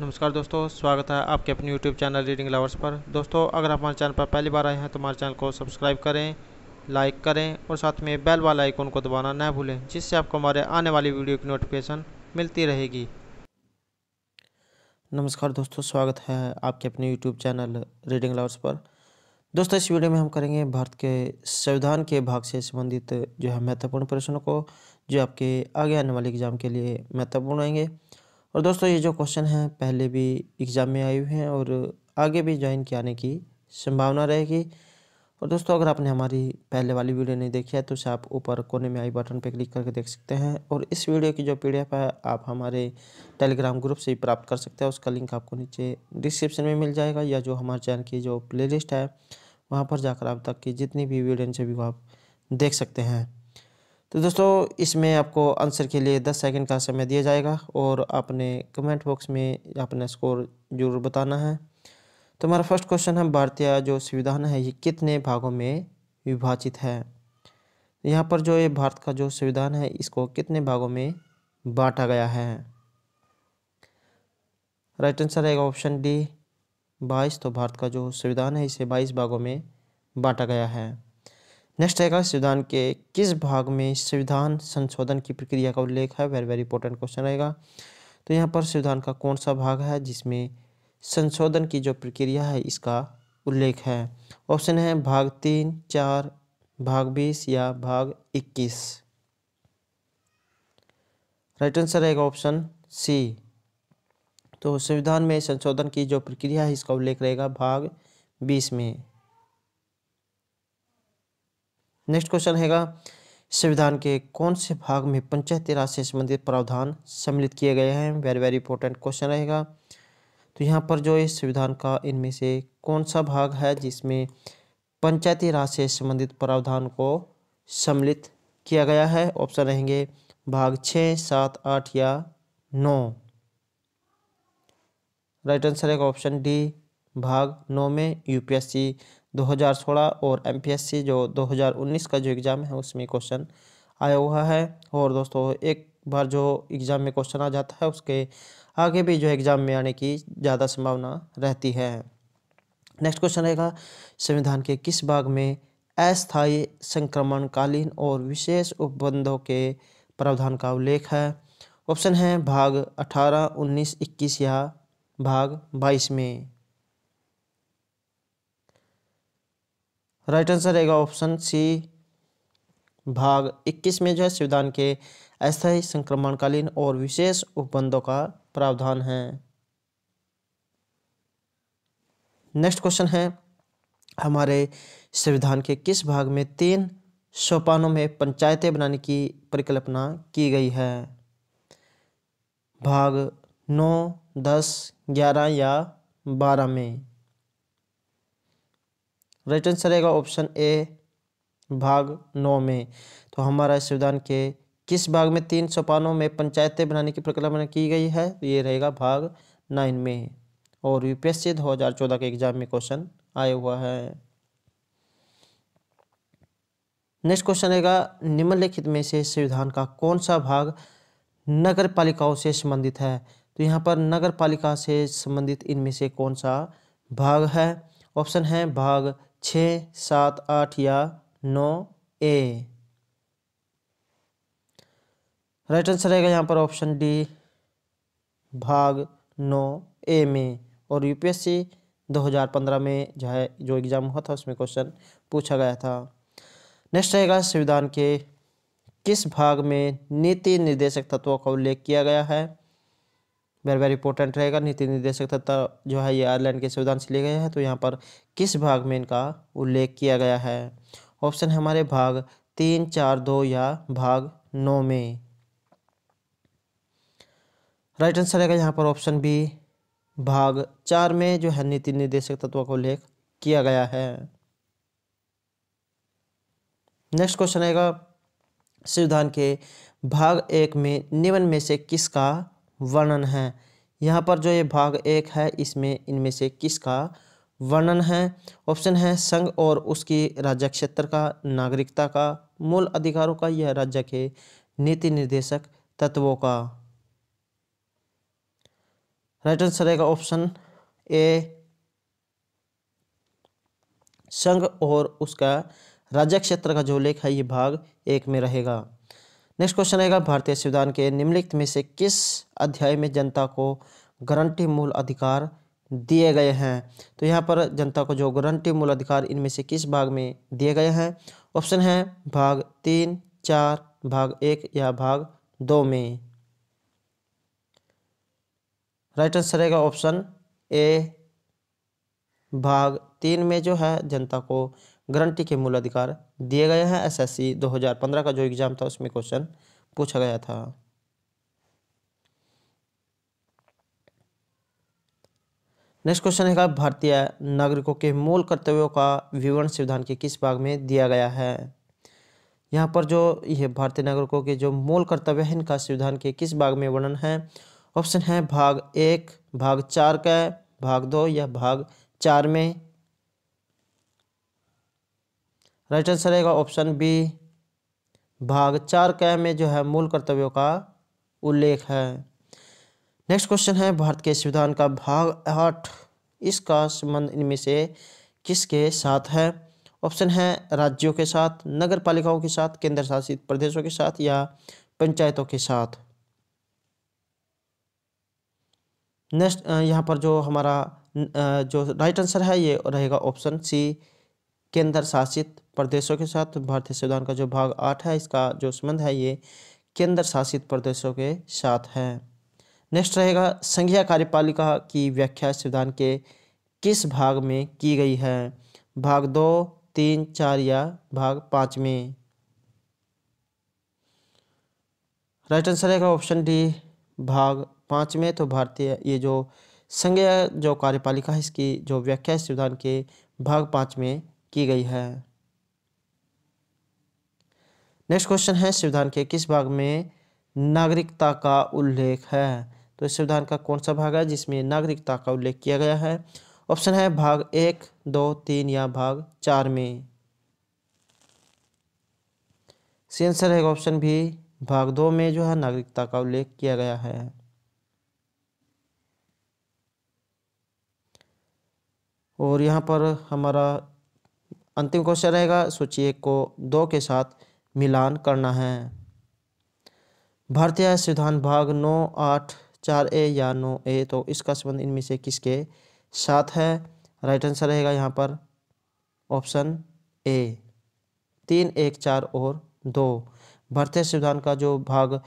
नमस्कार दोस्तों स्वागत है आपके अपने यूट्यूब चैनल रीडिंग लवर्स पर दोस्तों अगर आप हमारे चैनल पर पहली बार आए हैं तो हमारे चैनल को सब्सक्राइब करें लाइक करें और साथ में बेल वाला आइकन को दबाना ना भूलें जिससे आपको हमारे आने वाली वीडियो की नोटिफिकेशन मिलती रहेगी नमस्कार दोस्तों स्वागत है आपके अपने यूट्यूब चैनल रीडिंग लवर्स पर दोस्तों इस वीडियो में हम करेंगे भारत के संविधान के भाग से संबंधित जो है महत्वपूर्ण प्रश्नों को जो आपके आगे आने वाले एग्जाम के लिए महत्वपूर्ण रहेंगे और दोस्तों ये जो क्वेश्चन हैं पहले भी एग्ज़ाम में आए हुए हैं और आगे भी ज्वाइन के आने की संभावना रहेगी और दोस्तों अगर आपने हमारी पहले वाली वीडियो नहीं देखी है तो उसे आप ऊपर कोने में आई बटन पर क्लिक करके देख सकते हैं और इस वीडियो की जो पी है आप हमारे टेलीग्राम ग्रुप से ही प्राप्त कर सकते हैं उसका लिंक आपको नीचे डिस्क्रिप्शन में मिल जाएगा या जो हमारे चैनल की जो लिस्ट है वहाँ पर जाकर आप तक की जितनी भी वीडियो से भी आप देख सकते हैं तो दोस्तों इसमें आपको आंसर के लिए दस सेकंड का समय दिया जाएगा और आपने कमेंट बॉक्स में अपना स्कोर जरूर बताना है तो हमारा फर्स्ट क्वेश्चन है भारतीय जो संविधान है ये कितने भागों में विभाजित है यहाँ पर जो ये भारत का जो संविधान है इसको कितने भागों में बांटा गया है राइट आंसर आएगा ऑप्शन डी बाईस तो भारत का जो संविधान है इसे बाईस भागों में बांटा गया है नेक्स्ट आएगा संविधान के किस भाग में संविधान संशोधन की प्रक्रिया का उल्लेख है वेरी वेरी इंपॉर्टेंट क्वेश्चन रहेगा तो यहाँ पर संविधान का कौन सा भाग है जिसमें संशोधन की जो प्रक्रिया है इसका उल्लेख है ऑप्शन है भाग तीन चार भाग बीस या भाग इक्कीस राइट आंसर रहेगा ऑप्शन सी तो संविधान में संशोधन की जो प्रक्रिया है इसका उल्लेख रहेगा भाग बीस में नेक्स्ट क्वेश्चन हैगा संविधान के कौन से भाग में पंचायती राज से संबंधित प्रावधान सम्मिलित किए गए हैं वेरी वेरी इंपॉर्टेंट क्वेश्चन रहेगा तो यहाँ पर जो इस संविधान का इनमें से कौन सा भाग है जिसमें पंचायती राज से संबंधित प्रावधान को सम्मिलित किया गया है ऑप्शन रहेंगे भाग छः सात आठ या नौ राइट आंसर है ऑप्शन डी भाग नौ में यूपीएससी 2016 और एम जो 2019 का जो एग्ज़ाम है उसमें क्वेश्चन आया हुआ है और दोस्तों एक बार जो एग्ज़ाम में क्वेश्चन आ जाता है उसके आगे भी जो एग्ज़ाम में आने की ज़्यादा संभावना रहती है नेक्स्ट क्वेश्चन रहेगा संविधान के किस भाग में अस्थायी संक्रमणकालीन और विशेष उपबंधों के प्रावधान का उल्लेख है ऑप्शन है भाग अठारह उन्नीस इक्कीस या भाग बाईस में राइट आंसर रहेगा ऑप्शन सी भाग 21 में जो है संविधान के अस्थायी संक्रमणकालीन और विशेष उपबंधों का प्रावधान है नेक्स्ट क्वेश्चन है हमारे संविधान के किस भाग में तीन सोपानों में पंचायतें बनाने की परिकल्पना की गई है भाग नौ दस ग्यारह या बारह में राइट आंसर रहेगा ऑप्शन ए भाग नौ में तो हमारा संविधान के किस भाग में तीन सोपानों में पंचायतें बनाने की परिकल्पना की गई है तो ये रहेगा भाग नाइन में और यूपीएससी 2014 के एग्जाम में क्वेश्चन आया हुआ है नेक्स्ट क्वेश्चन रहेगा निम्नलिखित में से संविधान का कौन सा भाग नगर पालिकाओं से संबंधित है तो यहाँ पर नगर पालिका से संबंधित इनमें से कौन सा भाग है ऑप्शन है भाग छ सात आठ या नौ ए राइट आंसर रहेगा यहाँ पर ऑप्शन डी भाग नौ ए में और यूपीएससी 2015 में जो है जो एग्ज़ाम हुआ था उसमें क्वेश्चन पूछा गया था नेक्स्ट रहेगा संविधान के किस भाग में नीति निर्देशक तत्वों का उल्लेख किया गया है वेरी वेरी इंपॉर्टेंट रहेगा नीति निर्देशक तथा जो है ये आयरलैंड के संविधान से लिए गए हैं तो यहाँ पर किस भाग में इनका उल्लेख किया गया है ऑप्शन हमारे भाग तीन चार दो या भाग नौ में राइट आंसर रहेगा यहाँ पर ऑप्शन बी भाग चार में जो है नीति निर्देशक तत्व का उल्लेख किया गया है नेक्स्ट क्वेश्चन आएगा संविधान के भाग एक में निम्न में से किसका वर्णन है यहाँ पर जो ये भाग एक है इसमें इनमें से किसका वर्णन है ऑप्शन है संघ और उसकी राज्य क्षेत्र का नागरिकता का मूल अधिकारों का यह राज्य के नीति निर्देशक तत्वों का राइट आंसर रहेगा ऑप्शन ए संघ और उसका राज्य क्षेत्र का जो लेख है ये भाग एक में रहेगा नेक्स्ट क्वेश्चन आएगा भारतीय संविधान के निम्नलिखित में से किस अध्याय में जनता को गारंटी मूल अधिकार दिए गए हैं तो यहाँ पर जनता को जो गारंटी मूल अधिकार इनमें से किस भाग में दिए गए हैं ऑप्शन है भाग तीन चार भाग एक या भाग दो में राइट आंसर रहेगा ऑप्शन ए भाग तीन में जो है जनता को गारंटी के मूल अधिकार दिए गए हैं एसएससी 2015 का जो एग्ज़ाम था उसमें क्वेश्चन पूछा गया था नेक्स्ट क्वेश्चन है भारतीय नागरिकों के मूल कर्तव्यों का विवरण संविधान के किस भाग में दिया गया है यहाँ पर जो ये भारतीय नागरिकों के जो मूल कर्तव्य हैं इनका संविधान के किस भाग में वर्णन है ऑप्शन है भाग एक भाग चार का भाग दो या भाग चार में राइट आंसर रहेगा ऑप्शन बी भाग चार कै में जो है मूल कर्तव्यों का उल्लेख है नेक्स्ट क्वेश्चन है भारत के संविधान का भाग आठ इसका संबंध इनमें से किसके साथ है ऑप्शन है राज्यों के साथ नगर पालिकाओं के साथ केंद्र शासित प्रदेशों के साथ या पंचायतों के साथ नेक्स्ट यहाँ पर जो हमारा जो राइट आंसर है ये रहेगा ऑप्शन सी केंद्र शासित प्रदेशों के साथ भारतीय संविधान का जो भाग आठ है इसका जो संबंध है ये केंद्र शासित प्रदेशों के साथ है नेक्स्ट रहेगा संघीय कार्यपालिका की व्याख्या संविधान के किस भाग में की गई है भाग दो तीन चार या भाग पाँच में राइट आंसर रहेगा ऑप्शन डी भाग पाँच में तो भारतीय ये जो संघीय जो कार्यपालिका है इसकी जो व्याख्या संविधान के भाग पाँच में की गई है नेक्स्ट क्वेश्चन है संविधान के किस भाग में नागरिकता का उल्लेख है तो इस संविधान का कौन सा भाग है जिसमें नागरिकता का उल्लेख किया गया है ऑप्शन है भाग एक दो तीन या भाग चार में सी आंसर है ऑप्शन भी भाग दो में जो है नागरिकता का उल्लेख किया गया है और यहाँ पर हमारा अंतिम क्वेश्चन रहेगा सूची एक को दो के साथ मिलान करना है भारतीय संविधान भाग नौ आठ चार ए या नौ ए तो इसका संबंध इनमें से किसके साथ है राइट आंसर रहेगा यहाँ पर ऑप्शन ए तीन एक चार और दो भारतीय संविधान का जो भाग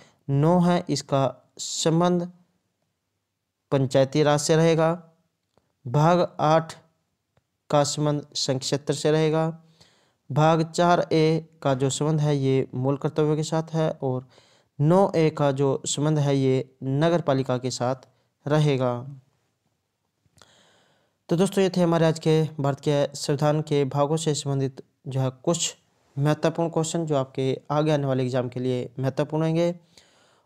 नौ है इसका संबंध पंचायती राज से रहेगा भाग आठ का संबंध संक्षेत्र से रहेगा भाग चार ए का जो संबंध है ये मूल कर्तव्य के साथ है और नौ ए का जो संबंध है ये नगर पालिका के साथ रहेगा तो दोस्तों ये थे हमारे आज के भारत के संविधान के भागों से संबंधित जो है कुछ महत्वपूर्ण क्वेश्चन जो आपके आगे आने वाले एग्जाम के लिए महत्वपूर्ण होंगे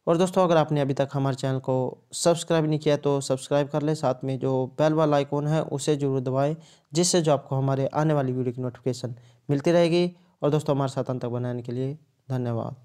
और दोस्तों अगर आपने अभी तक हमारे चैनल को सब्सक्राइब नहीं किया तो सब्सक्राइब कर लें साथ में जो बेल वाला आइकॉन है उसे जरूर दबाएं जिससे जो आपको हमारे आने वाली वीडियो की नोटिफिकेशन मिलती रहेगी और दोस्तों हमारे साथ अंत तक बनाने के लिए धन्यवाद